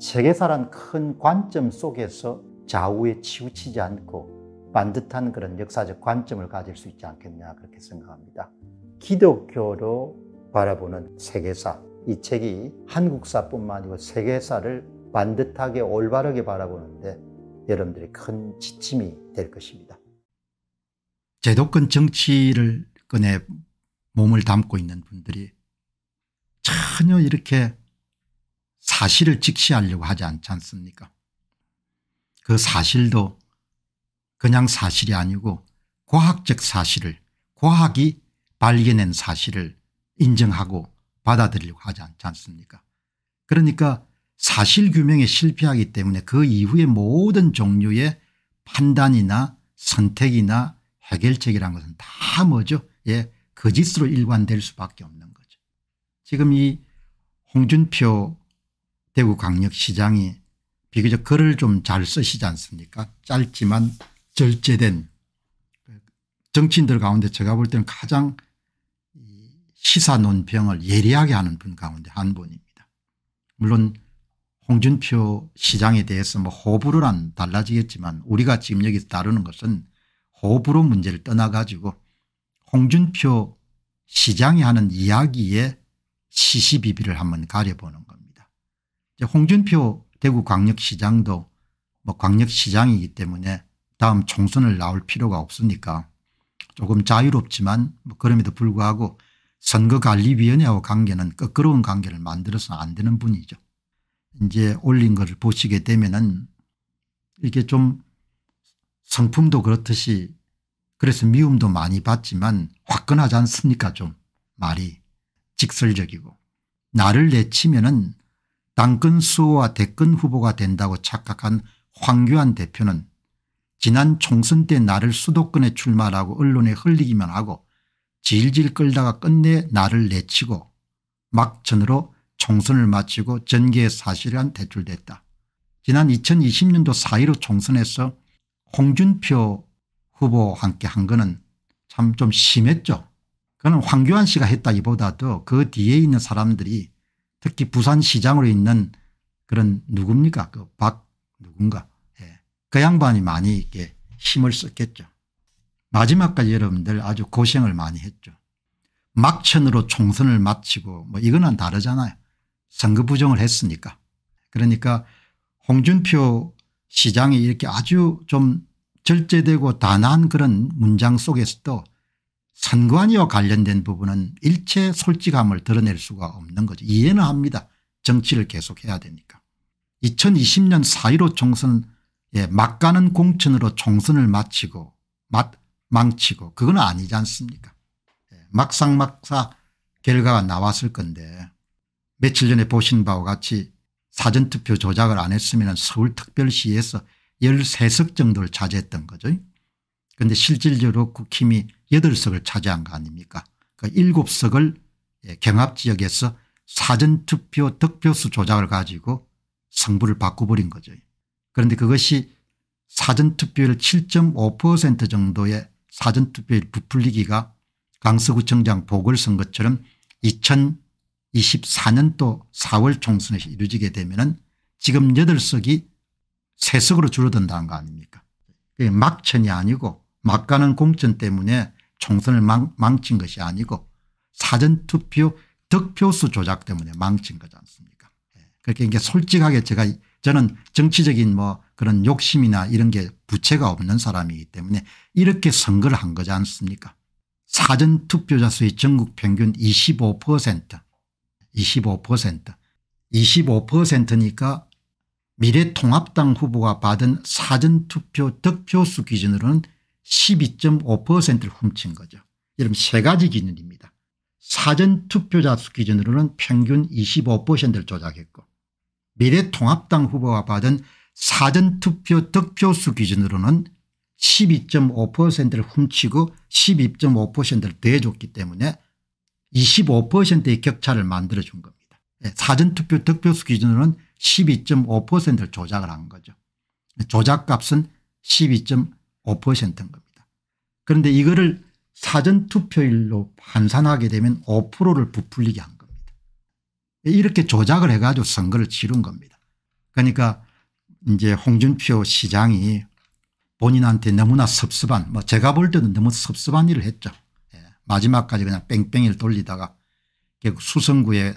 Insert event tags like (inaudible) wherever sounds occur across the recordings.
세계사란 큰 관점 속에서 좌우에 치우치지 않고 반듯한 그런 역사적 관점을 가질 수 있지 않겠냐 그렇게 생각합니다. 기독교로 바라보는 세계사 이 책이 한국사뿐만 아니고 세계사를 반듯하게 올바르게 바라보는데 여러분들이 큰 지침이 될 것입니다. 제도권 정치를 꺼내 몸을 담고 있는 분들이 전혀 이렇게 사실을 직시하려고 하지 않지 않습니까 그 사실도 그냥 사실이 아니고 과학적 사실을 과학이 발견한 사실을 인정하고 받아들이려고 하지 않지 않습니까 그러니까 사실 규명에 실패하기 때문에 그 이후의 모든 종류의 판단이나 선택이나 해결책이라 것은 다 뭐죠 예 거짓으로 일관될 수밖에 없는 거죠 지금 이 홍준표 대구광역시장이 비교적 글을 좀 잘 쓰시지 않습니까 짧지만 절제된 그 정치인들 가운데 제가 볼 때는 가장 시사 논평을 예리하게 하는 분 가운데 한 분입니다. 물론 홍준표 시장에 대해서 뭐 호불호란 달라지겠지만 우리가 지금 여기서 다루는 것은 호불호 문제를 떠나 가지고 홍준표 시장이 하는 이야기에 시시비비를 한번 가려보는 겁니다. 홍준표 대구광역시장도 뭐 광역시장이기 때문에 다음 총선을 나올 필요가 없으니까 조금 자유롭지만 뭐 그럼에도 불구하고 선거관리위원회와 관계는 끄끄러운 관계를 만들어서는 안 되는 분이죠. 이제 올린 것을 보시게 되면은 이게 좀 성품도 그렇듯이 그래서 미움도 많이 받지만 화끈하지 않습니까 좀 말이 직설적이고 나를 내치면은 당근 수호와 대권 후보가 된다고 착각한 황교안 대표는 지난 총선 때 나를 수도권에 출마라고 언론에 흘리기만 하고 질질 끌다가 끝내 나를 내치고 막전으로 총선을 마치고 전개의 사실한 대출됐다. 지난 2020년도 4.15 총선에서 홍준표 후보와 함께 한 거는 참좀 심했죠. 그는 황교안 씨가 했다기보다도 그 뒤에 있는 사람들이 특히 부산시장으로 있는 그런 누굽니까 그 박 누군가 예. 그 양반이 많이 이렇게 힘을 썼겠죠. 마지막까지 여러분들 아주 고생을 많이 했죠. 막천으로 총선을 마치고 뭐 이거는 다르잖아요. 선거 부정을 했으니까. 그러니까 홍준표 시장이 이렇게 아주 좀 절제되고 단한 그런 문장 속에서도 선관위와 관련된 부분은 일체 솔직함을 드러낼 수가 없는 거죠. 이해는 합니다. 정치를 계속해야 되니까. 2020년 4.15 총선 에 예, 막가는 공천으로 총선을 마치고 마, 망치고 그건 아니지 않습니까 예, 막상막사 결과가 나왔을 건데 며칠 전에 보신 바와 같이 사전투표 조작을 안 했으면 서울특별시에서 13석 정도를 차지했던 거죠. 그런데 실질적으로 국힘이 8석을 차지한 거 아닙니까 그 7석을 예, 경합지역에서 사전투표 득표수 조작을 가지고 성부를 바꿔버린 거죠. 그런데 그것이 사전투표율 7.5% 정도의 사전투표율 부풀리기가 강서구청장 보궐선거처럼 2024년도 4월 총선에 이루어지게 되면 은 지금 8석이 3석으로 줄어든다는 거 아닙니까 막천이 아니고 막가는 공천 때문에 총선을 망, 망친 것이 아니고 사전투표 득표수 조작 때문에 망친 거지 않습니까 예. 그렇게 이게 솔직하게 제가 저는 정치적인 뭐 그런 욕심이나 이런 게 부채가 없는 사람이기 때문에 이렇게 선거를 한 거지 않습니까 사전투표자 수의 전국 평균 25% 25% 25%니까 미래통합당 후보가 받은 사전투표 득표수 기준으로는 12.5%를 훔친 거죠. 여러분 세 가지 기준입니다. 사전투표자 수 기준으로는 평균 25%를 조작했고 미래통합당 후보가 받은 사전투표 득표수 기준으로는 12.5%를 훔치고 12.5%를 대줬기 때문에 25%의 격차를 만들어준 겁니다. 예, 사전투표 득표수 기준으로는 12.5%를 조작을 한 거죠. 조작값은 5%인 겁니다. 그런데 이거를 사전투표일로 환산하게 되면 5%를 부풀리게 한 겁니다. 이렇게 조작을 해가지고 선거를 치른 겁니다. 그러니까 이제 홍준표 시장이 본인한테 너무나 섭섭한 뭐 제가 볼때는 너무 섭섭한 일을 했죠. 예. 마지막까지 그냥 뺑뺑이를 돌리다가 결국 수성구에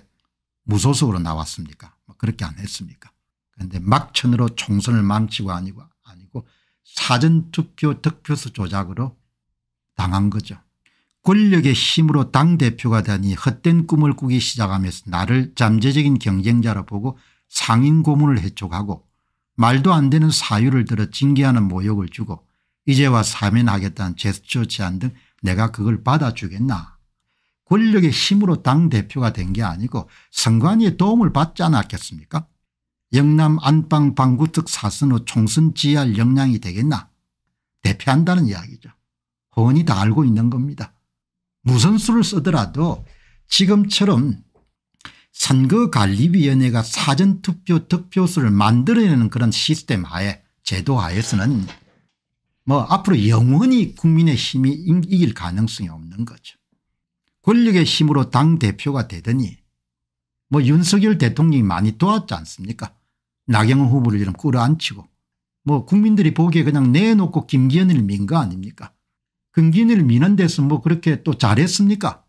무소속으로 나왔습니까 뭐 그렇게 안 했습니까 그런데 막천으로 총선을 망치고 아니고 사전투표 득표수 조작으로 당한 거죠. 권력의 힘으로 당대표가 되니 헛된 꿈을 꾸기 시작하면서 나를 잠재적인 경쟁자로 보고 상인 고문을 해촉하고 말도 안 되는 사유를 들어 징계하는 모욕을 주고 이제와 사면하겠다는 제스처 제안 등 내가 그걸 받아주겠나. 권력의 힘으로 당대표가 된 게 아니고 선관위의 도움을 받지 않았겠습니까 영남 안방 방구특 사선의 총선 지할 휘 역량이 되겠나 대표한다는 이야기죠. 허언이 다 알고 있는 겁니다. 무슨 수를 쓰더라도 지금처럼 선거관리위원회가 사전투표 득표수를 만들어내는 그런 시스템 하에 제도 하에서는 뭐 앞으로 영원히 국민의 힘이 이길 가능성이 없는 거죠. 권력의 힘으로 당대표가 되더니 뭐 윤석열 대통령이 많이 도왔지 않습니까 나경원 후보를 이런 끌어안치고 뭐 국민들이 보기에 그냥 내놓고 김기현을 민 거 아닙니까 김기현을 미는 데서 뭐 그렇게 또 잘했습니까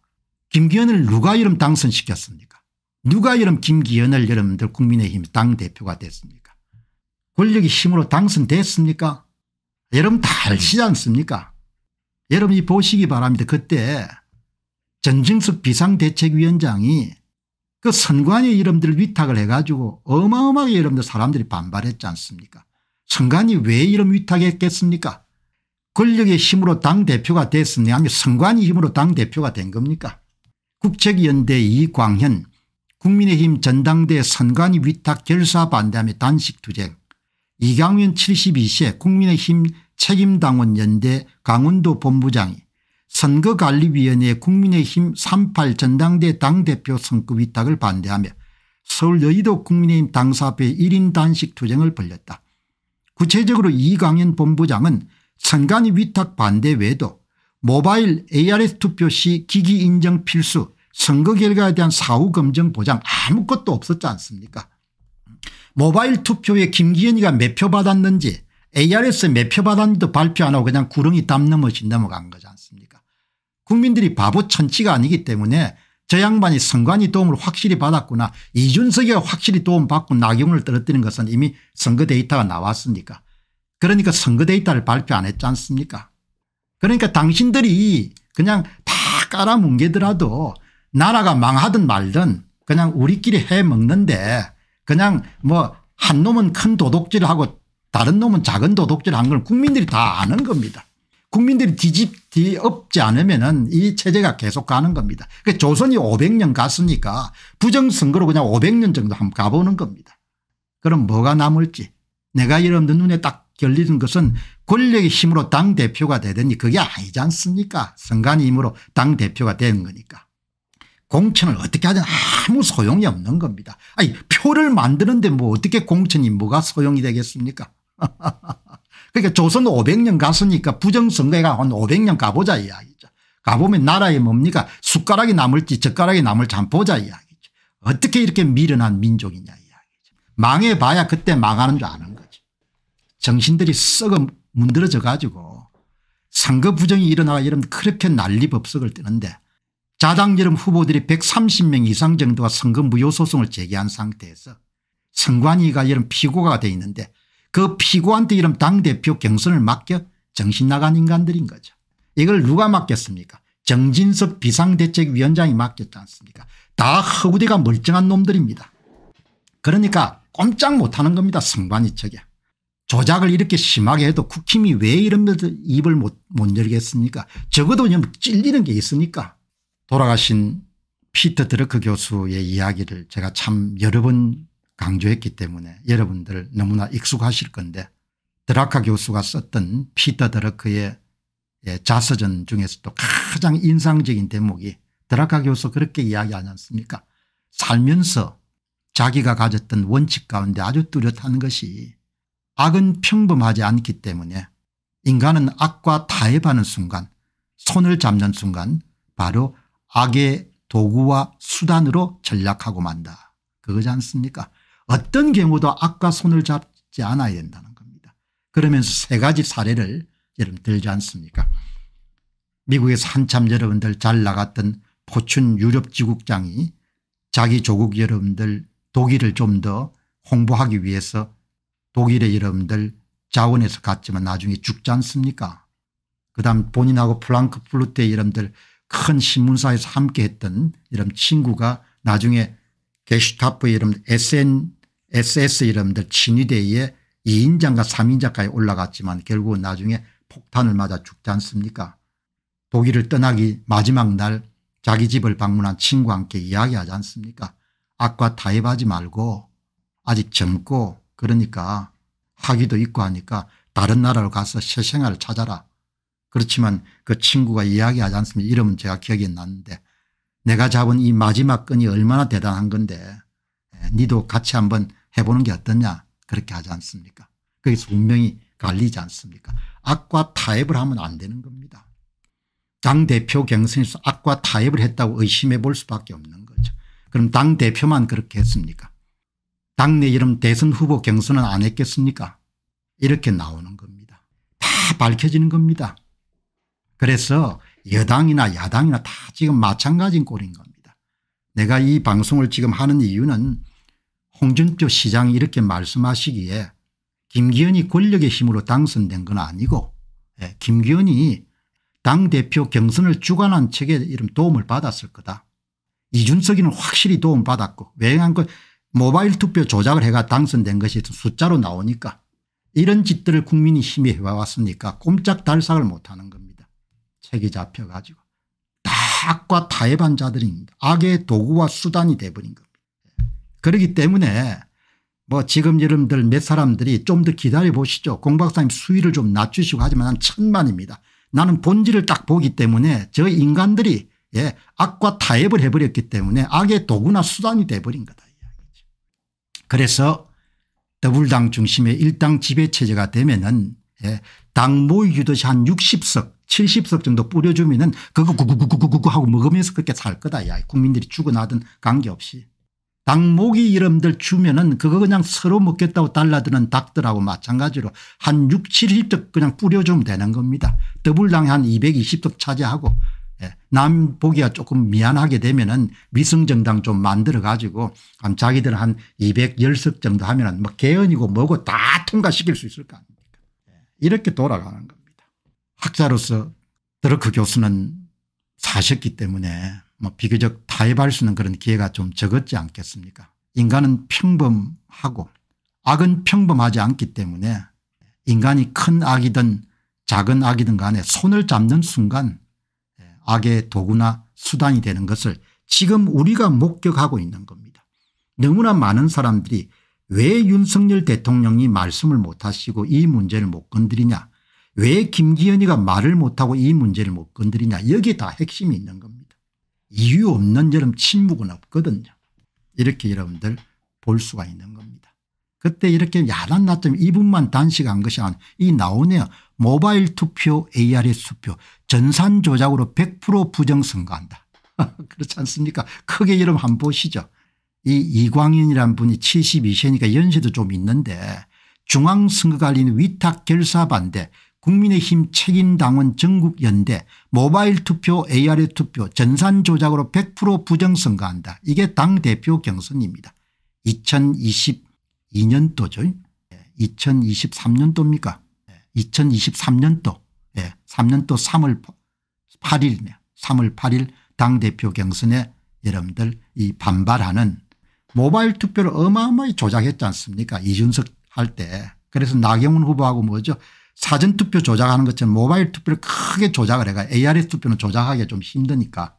김기현을 누가 이름 당선시켰습니까 누가 이름 김기현을 여러분들 국민의힘 당대표가 됐습니까 권력이 힘으로 당선됐습니까 여러분 다 알시지 않습니까 여러분이 보시기 바랍니다 그때 전진숙 비상대책위원장이 그 선관위 이름들을 위탁을 해가지고 어마어마하게 여러분들 사람들이 반발했지 않습니까 선관위 왜 이름 위탁했겠습니까 권력의 힘으로 당대표가 됐습니 아니 선관위 힘으로 당대표가 된 겁니까 국책연대 이광현 국민의힘 전당대 선관위 위탁 결사 반대하며 단식투쟁 이강윤 72세 국민의힘 책임당원 연대 강원도 본부장이 선거관리위원회 국민의힘 38 전당대 당대표 선거 위탁을 반대하며 서울 여의도 국민의힘 당사앞에 1인 단식 투쟁을 벌렸다 구체적으로 이강현 본부장은 선관위 위탁 반대 외에도 모바일 ARS 투표 시 기기 인정 필수 선거 결과에 대한 사후 검증 보장 아무것도 없었지 않습니까 모바일 투표에 김기현이가 몇 표 받았는지 ARS 몇 표 받았는지도 발표 안 하고 그냥 구렁이 담 넘어진 넘어간 거지 않습니까 국민들이 바보 천치가 아니기 때문에 저 양반이 선관위 도움을 확실히 받았구나 이준석이 확실히 도움받고 나경원을 떨어뜨리는 것은 이미 선거 데이터가 나왔으니까 그러니까 선거 데이터를 발표 안 했지 않습니까 그러니까 당신들이 그냥 다 깔아뭉개더라도 나라가 망하든 말든 그냥 우리끼리 해먹는데 그냥 뭐 한 놈은 큰 도둑질하고 을 다른 놈은 작은 도둑질한 을걸 국민들이 다 아는 겁니다. 국민들이 뒤집 뒤 없지 않으면은 이 체제가 계속 가는 겁니다. 그 조선이 500년 갔으니까 부정선거로 그냥 500년 정도 한번 가보는 겁니다. 그럼 뭐가 남을지 내가 여러분들 눈에 딱 결리는 것은 권력의 힘으로 당대표가 되더니 그게 아니지 않습니까 선관위 힘으로 당대표가 되는 거니까 공천을 어떻게 하든 아무 소용이 없는 겁니다. 아니 표를 만드는데 뭐 어떻게 공천이 뭐가 소용이 되겠습니까 (laughs) 그러니까 조선 5 0 0년갔으니까 부정선거가 한 500년 가보자 이야기죠. 가보면 나라에 뭡니까 숟가락이 남을지 젓가락이 남을지 한 보자 이야기죠. 어떻게 이렇게 미련한 민족이냐 이야기죠. 망해봐야 그때 망하는 줄 아는 거죠. 정신들이 썩어 문드러져 가지고 선거 부정이 일어나가 이러 그렇게 난리법석을 뜨는데 자당 여름 후보들이 130명 이상 정도가 선거 무효 소송을 제기한 상태에서 선관위가 이런 피고가 돼 있는데 그 피고한테 이름 당대표 경선을 맡겨 정신 나간 인간들인 거죠. 이걸 누가 맡겼습니까 정진석 비상대책위원장이 맡겼지 않습니까 다 허구대가 멀쩡한 놈들입니다. 그러니까 꼼짝 못하는 겁니다 승관이 측에. 조작을 이렇게 심하게 해도 국힘이 왜 이런 입을 못, 못 열겠습니까 적어도 뭐 찔리는 게 있으니까 돌아가신 피터 드러크 교수의 이야기를 제가 참 여러 번 강조했기 때문에 여러분들 너무나 익숙하실 건데 드라카 교수가 썼던 피터 드러크의 예, 자서전 중에서도 가장 인상적인 대목이 드라카 교수 그렇게 이야기하지 않습니까 살면서 자기가 가졌던 원칙 가운데 아주 뚜렷한 것이 악은 평범하지 않기 때문에 인간은 악과 타협하는 순간 손을 잡는 순간 바로 악의 도구와 수단으로 전락하고 만다. 그거지 않습니까 어떤 경우도 악과 손을 잡지 않아야 된다는 겁니다. 그러면서 세 가지 사례를 여러분 들지 않습니까 미국에서 한참 여러분들 잘 나갔던 포춘 유럽 지국장이 자기 조국 여러분들 독일을 좀 더 홍보하기 위해서 독일의 여러분들 자원에서 갔지만 나중에 죽지 않습니까 그다음 본인하고 플랑크플루트의 여러분들 큰 신문사에서 함께했던 이런 친구가 나중에 게슈타프의 이름 SN SS 이름들 친위대에 2인장과 3인자까지 올라갔지만 결국은 나중에 폭탄을 맞아 죽지 않습니까 독일을 떠나기 마지막 날 자기 집을 방문한 친구와 함께 이야기하지 않습니까 악과 타협하지 말고 아직 젊고 그러니까 학위도 있고 하니까 다른 나라로 가서 새 생활을 찾아라 그렇지만 그 친구가 이야기하지 않습니다 이름은 제가 기억이 났는데 내가 잡은 이 마지막 끈이 얼마나 대단한 건데 예, 니도 같이 한번 해보는 게 어떠냐 그렇게 하지 않습니까 거기서 분명히 갈리지 않습니까 악과 타협을 하면 안 되는 겁니다. 당대표 경선에서 악과 타협을 했다고 의심해 볼 수밖에 없는 거죠. 그럼 당대표만 그렇게 했습니까 당내 이름 대선 후보 경선은 안 했겠습니까 이렇게 나오는 겁니다. 다 밝혀지는 겁니다. 그래서 여당이나 야당이나 다 지금 마찬가지인 꼴인 겁니다. 내가 이 방송을 지금 하는 이유는 홍준표 시장이 이렇게 말씀하시기에 김기현이 권력의 힘으로 당선된 건 아니고 예, 김기현이 당대표 경선을 주관한 책에 이름 도움을 받았을 거다. 이준석이는 확실히 도움받았고 외행한 건 모바일 투표 조작을 해가 당선된 것이 숫자로 나오니까 이런 짓들을 국민이 힘이 해왔으니까 꼼짝 달싹을 못하는 겁니다. 책이 잡혀가지고 다 악과 타협한 자들입니다. 악의 도구와 수단이 돼버린 겁니다. 그러기 때문에 뭐 지금 여러분들 몇 사람들이 좀 더 기다려 보시죠. 공 박사님 수위를 좀 낮추시고 하지만 난 천만입니다. 나는 본질을 딱 보기 때문에 저 인간들이 예, 악과 타협을 해버렸기 때문에 악의 도구나 수단이 돼버린 거다. 그래서 더불당 중심의 일당 지배체제가 되면은 예, 당 모이 주도이한 60석 70석 정도 뿌려주면은 그거 구구구구구구 하고 먹으면서 그렇게 살 거다. 야 국민들이 죽어나든 관계없이. 닭목이 이름들 주면은 그거 그냥 서로 먹겠다고 달라드는 닭들하고 마찬가지로 한 6, 70덕 그냥 뿌려주면 되는 겁니다. 더블당에 한 220덕 차지하고 예, 남 보기가 조금 미안하게 되면은 위성정당 좀 만들어 가지고 자기들 한 210석 정도 하면은 뭐 개헌이고 뭐고 다 통과시킬 수 있을 거 아닙니까 예, 이렇게 돌아가는 겁니다. 학자로서 드러크 교수는 사셨기 때문에 뭐 비교적 자협할수 있는 그런 기회가 좀 적었지 않겠습니까 인간은 평범하고 악은 평범하지 않기 때문에 인간이 큰 악이든 작은 악이든 간에 손을 잡는 순간 예, 악의 도구나 수단이 되는 것을 지금 우리가 목격하고 있는 겁니다. 너무나 많은 사람들이 왜 윤석열 대통령이 말씀을 못하시고 이 문제를 못 건드리냐 왜 김기현이가 말을 못하고 이 문제를 못 건드리냐 여기에 다 핵심이 있는 겁니다. 이유 없는 여러분 침묵은 없거든요. 이렇게 여러분들 볼 수가 있는 겁니다. 그때 이렇게 야단 났던 이분만 단식한 것이 아니라 이 나오네요. 모바일 투표 ARS 투표 전산 조작으로 100% 부정 선거한다. (laughs) 그렇지 않습니까 크게 여러분 한번 보시죠. 이 이광윤이란 분이 72세니까 연세도 좀 있는데 중앙선거관리인 위탁 결사 반대 국민의힘 책임당원 전국연대 모바일 투표 AR의 투표 전산 조작으로 100% 부정선거한다. 이게 당대표 경선입니다. 2022년도죠. 2023년도입니까 예, 2023년도 예, 3년도 예, 3월 8일이네요. 3월 8일 당대표 경선에 여러분들 이 반발하는 모바일 투표를 어마어마히 조작했지 않습니까 이준석 할 때. 그래서 나경원 후보하고 뭐죠 사전투표 조작하는 것처럼 모바일 투표를 크게 조작을 해가 ARS 투표는 조작하기가 좀 힘드니까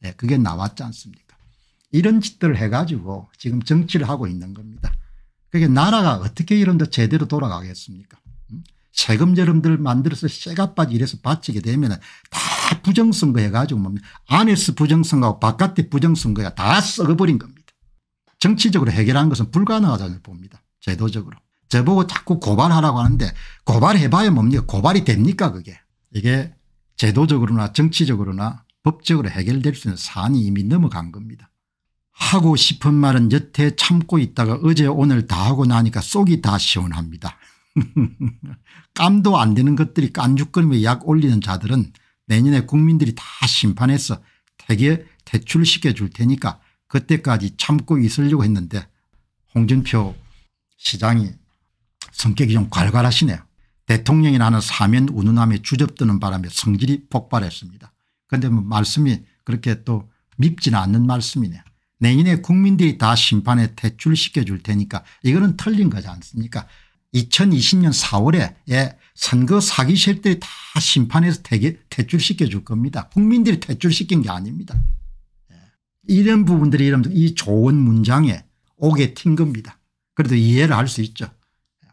네, 그게 나왔지 않습니까 이런 짓들을 해가지고 지금 정치를 하고 있는 겁니다. 그게 나라가 어떻게 이런 데 제대로 돌아가겠습니까 음? 세금제름들 만들어서 쇠가빠지 이래서 바치게 되면 다 부정선거 해가지고 뭡니까 뭐 안에서 부정선거하고 바깥에 부정선거가 다 썩어버린 겁니다. 정치적으로 해결한 것은 불가능하다고 봅니다. 제도적으로. 저보고 자꾸 고발하라고 하는데 고발해봐야 뭡니까 고발이 됩니까 그게 이게 제도적으로나 정치적으로나 법적으로 해결될 수 있는 사안이 이미 넘어간 겁니다. 하고 싶은 말은 여태 참고 있다가 어제 오늘 다 하고 나니까 속이 다 시원합니다. (laughs) 깜도 안 되는 것들이 깐죽거리며 약 올리는 자들은 내년에 국민들이 다 심판해서 대개 대출시켜 줄 테니까 그때까지 참고 있으려고 했는데 홍준표 시장이 성격이 좀 괄괄하시네요. 대통령이나는 사면 운운함에 주접드는 바람에 성질이 폭발했습니다. 그런데 뭐 말씀이 그렇게 또 밉지는 않는 말씀이네요. 내년에 국민들이 다 심판에 퇴출시켜 줄 테니까 이거는 틀린 거지 않습니까 2020년 4월에 예, 선거 사기 실프들이다 심판에서 퇴계, 퇴출시켜 줄 겁니다. 국민들이 퇴출시킨 게 아닙니다. 예. 이런 부분들이 이런 이 좋은 문장에 오게 튄 겁니다. 그래도 이해를 할 수 있죠.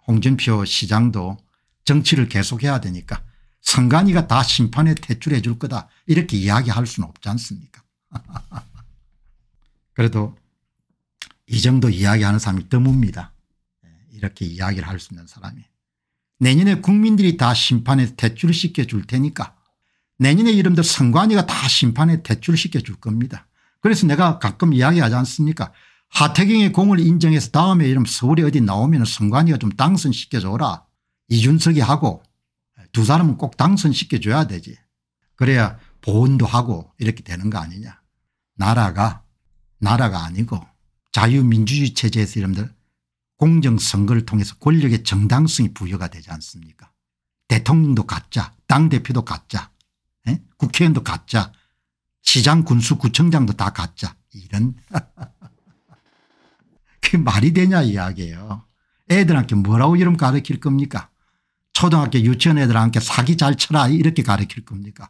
홍준표 시장도 정치를 계속해야 되니까 선관위가 다 심판에 대출해줄 거다 이렇게 이야기할 수는 없지 않습니까 (laughs) 그래도 이 정도 이야기하는 사람이 드뭅니다. 예, 이렇게 이야기를 할 수 있는 사람이. 내년에 국민들이 다 심판에 대출시켜 을줄 테니까 내년에 이름들 선관위가 다 심판에 대출시켜 을줄 겁니다. 그래서 내가 가끔 이야기하지 않습니까 하태경의 공을 인정해서 다음에 이름 서울에 어디 나오면 선관위가 좀 당선시켜줘라. 이준석이 하고 두 사람은 꼭 당선시켜줘야 되지. 그래야 보훈도 하고 이렇게 되는 거 아니냐. 나라가 나라가 아니고 자유민주주의 체제에서 이름들 공정선거를 통해서 권력의 정당성이 부여가 되지 않습니까 대통령도 가짜 당대표도 가짜 예? 국회의원도 가짜 시장 군수 구청장도 다 가짜 이런 (laughs) 그게 말이 되냐 이야기예요. 애들한테 뭐라고 이름 가르칠 겁니까 초등학교 유치원 애들한테 사기 잘 쳐라 이렇게 가르칠 겁니까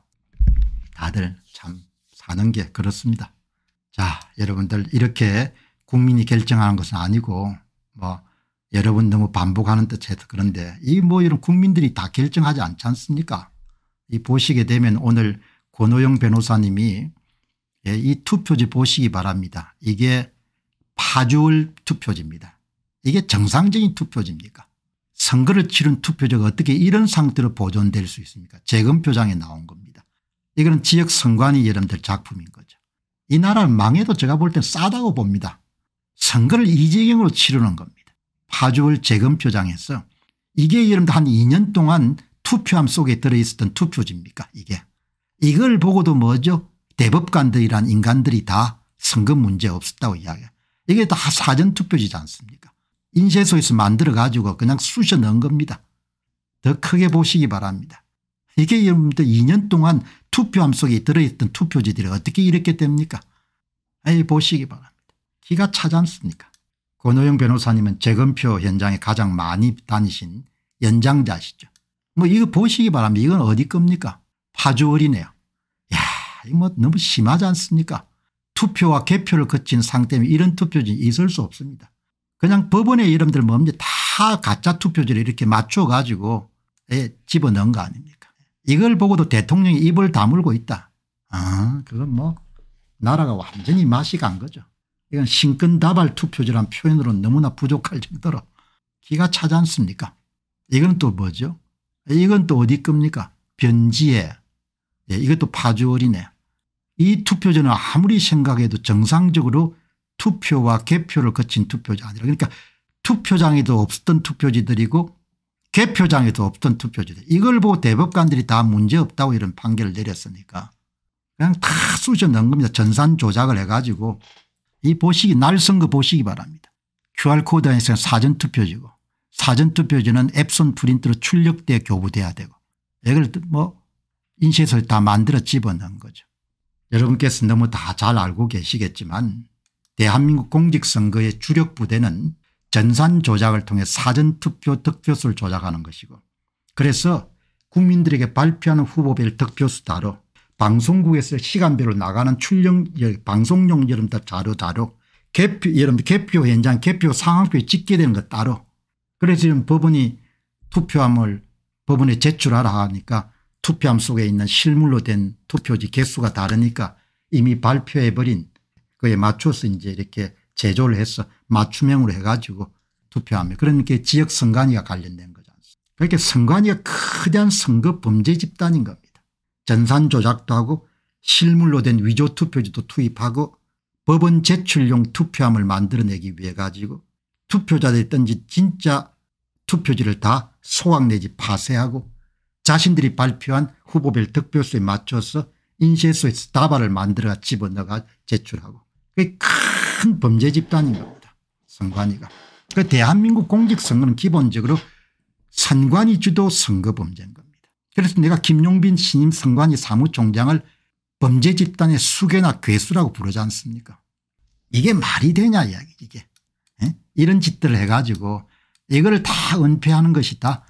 다들 참 사는 게 그렇습니다. 자 여러분들 이렇게 국민이 결정하는 것은 아니고 뭐 여러분 너무 반복하는 뜻에서 그런데 이 뭐 이런 국민들이 다 결정하지 않지 않습니까 이 보시게 되면 오늘 권호영 변호사님이 예, 이 투표지 보시기 바랍니다. 이게 파주월 투표지입니다. 이게 정상적인 투표지입니까 선거를 치른 투표지가 어떻게 이런 상태로 보존될 수 있습니까 재검표장에 나온 겁니다. 이거는 지역 선관위 여러분들 작품인 거죠. 이나라를 망해도 제가 볼 땐 싸다고 봅니다. 선거를 이재경으로 치르는 겁니다. 파주월 재검표장에서 이게 여러분들 한 2년 동안 투표함 속에 들어있었던 투표지입니까 이게. 이걸 보고도 뭐죠 대법관들이란 인간들이 다 선거 문제 없었다고 이야기해요. 이게 다 사전투표지지 않습니까 인쇄소에서 만들어 가지고 그냥 쑤셔 넣은 겁니다. 더 크게 보시기 바랍니다. 이게 여러분들 2년 동안 투표함 속에 들어있던 투표지들이 어떻게 이렇게 됩니까 아이 보시기 바랍니다. 기가 차지 않습니까 권호영 변호사님은 재검표 현장에 가장 많이 다니신 연장자시죠. 뭐 이거 보시기 바랍니다. 이건 어디 겁니까 파주 어리네요야 이거 뭐 너무 심하지 않습니까 투표와 개표를 거친 상태면 이런 투표지 있을 수 없습니다. 그냥 법원의 이름들 뭡니다 가짜 투표지를 이렇게 맞춰가지고 예, 집어넣은 거 아닙니까 이걸 보고도 대통령이 입을 다물고 있다. 아 그건 뭐 나라가 완전히 맛이 간 거죠. 이건 신근다발 투표지란 표현으로 너무나 부족할 정도로 기가 차지 않습니까 이건 또 뭐죠 이건 또 어디 겁니까 변지에 예, 이것도 파주어리네 이 투표제는 아무리 생각해도 정상적으로 투표와 개표를 거친 투표자 아니라 그러니까 투표장에도 없었던 투표지들이고 개표장에도 없던 투표지들 이걸 보고 대법관들이 다 문제없다고 이런 판결을 내렸으니까 그냥 다 쑤셔 넣은 겁니다. 전산 조작을 해가지고 이 보시기 날 선거 보시기 바랍니다. QR코드 안에서 사전투표지고 사전투표지는 앱손 프린트로 출력돼 교부돼야 되고 이걸 뭐인쇄소를다 만들어 집어넣은 거죠. 여러분께서 너무 다 잘 알고 계시겠지만 대한민국 공직선거의 주력 부대는 전산 조작을 통해 사전투표 득표수를 조작하는 것이고 그래서 국민들에게 발표하는 후보별 득표수 따로 방송국에서 시간별로 나가는 출력 방송용 여러분들 자료 따로 개표 여러분들 개표 현장 개표 상황표에 찍게 되는 것 따로 그래서 지금 법원이 투표함을 법원에 제출하라 하니까 투표함 속에 있는 실물로 된 투표지 개수가 다르니까 이미 발표해버린 그에 맞춰서 이제 이렇게 제조를 해서 맞춤형으로 해가지고 투표함에 그런 게 지역 선관위가 관련된 거지 않습니까 그렇게 선관위가 크대한 선거 범죄 집단인 겁니다. 전산 조작도 하고 실물로 된 위조 투표지도 투입하고 법원 제출용 투표함을 만들어내기 위해 가지고 투표자들이 던지 진짜 투표지를 다 소각 내지 파쇄하고 자신들이 발표한 후보별 득표수에 맞춰서 인쇄소에서 다발을 만들어 집어넣어 제출하고 그게 큰 범죄 집단인 겁니다. 선관위가. 그 대한민국 공직선거는 기본적으로 선관위 주도 선거 범죄인 겁니다. 그래서 내가 김용빈 신임 선관위 사무총장을 범죄 집단의 수괴나 괴수라고 부르지 않습니까 이게 말이 되냐 이야기 이게 에? 예? 이런 짓들을 해가지고 이거다 은폐하는 것이 다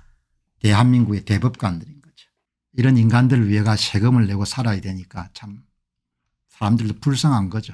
대한민국의 대법관들인 거죠. 이런 인간들을 위해가 세금을 내고 살아야 되니까 참 사람들도 불쌍한 거죠.